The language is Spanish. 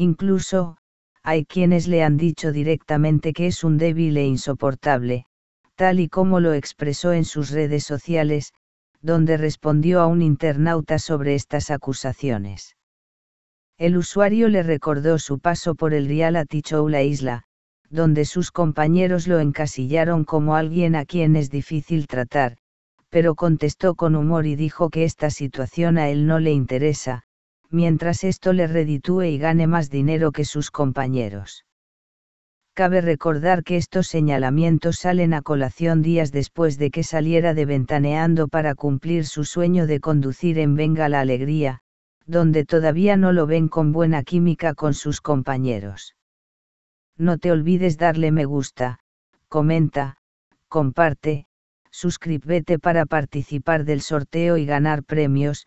Incluso, hay quienes le han dicho directamente que es un débil e insoportable, tal y como lo expresó en sus redes sociales, donde respondió a un internauta sobre estas acusaciones. El usuario le recordó su paso por el reality show La Isla, donde sus compañeros lo encasillaron como alguien a quien es difícil tratar, pero contestó con humor y dijo que esta situación a él no le interesa, mientras esto le reditúe y gane más dinero que sus compañeros. Cabe recordar que estos señalamientos salen a colación días después de que saliera de Ventaneando para cumplir su sueño de conducir en Venga la Alegría, donde todavía no lo ven con buena química con sus compañeros. No te olvides darle me gusta, comenta, comparte, suscríbete para participar del sorteo y ganar premios,